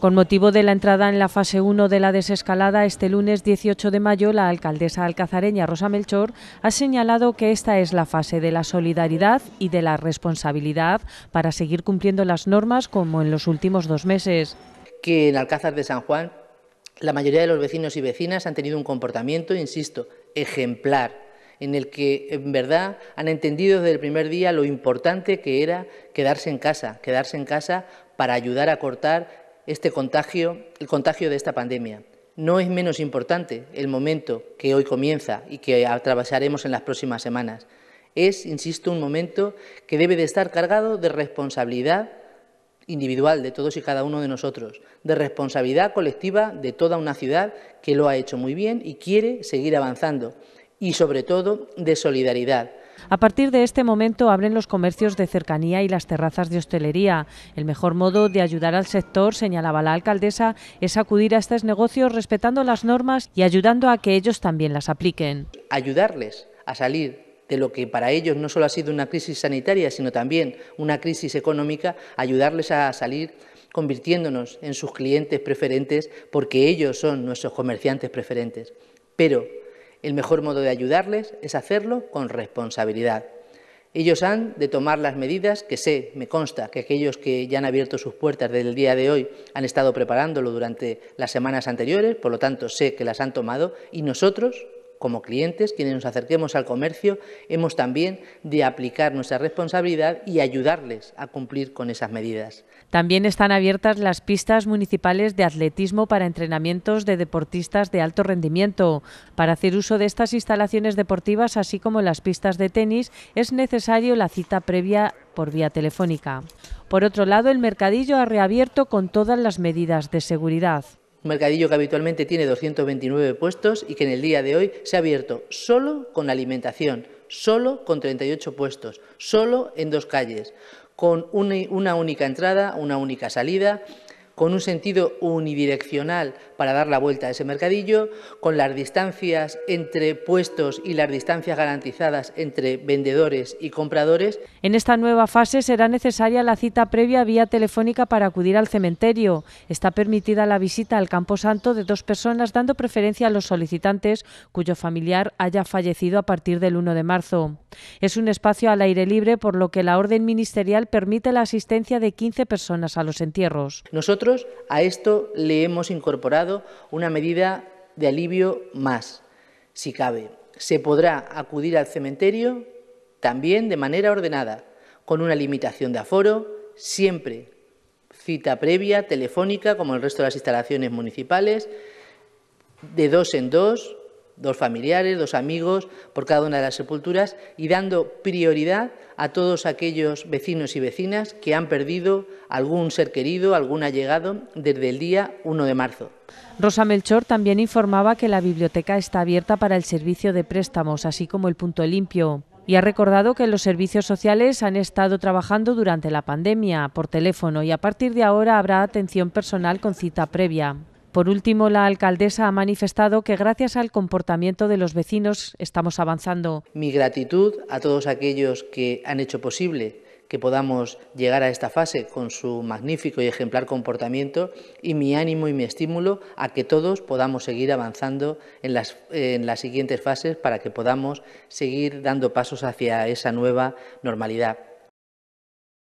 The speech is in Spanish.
Con motivo de la entrada en la fase 1 de la desescalada, este lunes 18 de mayo, la alcaldesa alcazareña Rosa Melchor ha señalado que esta es la fase de la solidaridad y de la responsabilidad para seguir cumpliendo las normas como en los últimos dos meses. Que en Alcázar de San Juan la mayoría de los vecinos y vecinas han tenido un comportamiento, insisto, ejemplar en el que en verdad han entendido desde el primer día lo importante que era quedarse en casa, quedarse en casa para ayudar a cortar este contagio, el contagio de esta pandemia. No es menos importante el momento que hoy comienza y que atravesaremos en las próximas semanas. Es, insisto, un momento que debe de estar cargado de responsabilidad individual de todos y cada uno de nosotros, de responsabilidad colectiva de toda una ciudad que lo ha hecho muy bien y quiere seguir avanzando, y sobre todo de solidaridad a partir de este momento abren los comercios de cercanía y las terrazas de hostelería. El mejor modo de ayudar al sector, señalaba la alcaldesa, es acudir a estos negocios respetando las normas y ayudando a que ellos también las apliquen. Ayudarles a salir de lo que para ellos no solo ha sido una crisis sanitaria, sino también una crisis económica, ayudarles a salir convirtiéndonos en sus clientes preferentes porque ellos son nuestros comerciantes preferentes. Pero el mejor modo de ayudarles es hacerlo con responsabilidad. Ellos han de tomar las medidas que sé, me consta, que aquellos que ya han abierto sus puertas desde el día de hoy han estado preparándolo durante las semanas anteriores, por lo tanto sé que las han tomado, y nosotros como clientes, quienes nos acerquemos al comercio, hemos también de aplicar nuestra responsabilidad y ayudarles a cumplir con esas medidas. También están abiertas las pistas municipales de atletismo para entrenamientos de deportistas de alto rendimiento. Para hacer uso de estas instalaciones deportivas, así como las pistas de tenis, es necesario la cita previa por vía telefónica. Por otro lado, el mercadillo ha reabierto con todas las medidas de seguridad. Un mercadillo que habitualmente tiene 229 puestos y que en el día de hoy se ha abierto solo con alimentación, solo con 38 puestos, solo en dos calles, con una única entrada, una única salida, con un sentido unidireccional para dar la vuelta a ese mercadillo, con las distancias entre puestos y las distancias garantizadas entre vendedores y compradores. En esta nueva fase será necesaria la cita previa vía telefónica para acudir al cementerio. Está permitida la visita al Camposanto de dos personas, dando preferencia a los solicitantes cuyo familiar haya fallecido a partir del 1 de marzo. Es un espacio al aire libre, por lo que la orden ministerial permite la asistencia de 15 personas a los entierros. Nosotros a esto le hemos incorporado una medida de alivio más, si cabe. Se podrá acudir al cementerio también de manera ordenada, con una limitación de aforo, siempre cita previa, telefónica, como el resto de las instalaciones municipales, de dos en dos, dos familiares, dos amigos por cada una de las sepulturas y dando prioridad a todos aquellos vecinos y vecinas que han perdido algún ser querido, algún allegado desde el día 1 de marzo. Rosa Melchor también informaba que la biblioteca está abierta para el servicio de préstamos, así como el punto limpio. Y ha recordado que los servicios sociales han estado trabajando durante la pandemia por teléfono y a partir de ahora habrá atención personal con cita previa. Por último, la alcaldesa ha manifestado que gracias al comportamiento de los vecinos estamos avanzando. Mi gratitud a todos aquellos que han hecho posible que podamos llegar a esta fase con su magnífico y ejemplar comportamiento y mi ánimo y mi estímulo a que todos podamos seguir avanzando en las, siguientes fases para que podamos seguir dando pasos hacia esa nueva normalidad.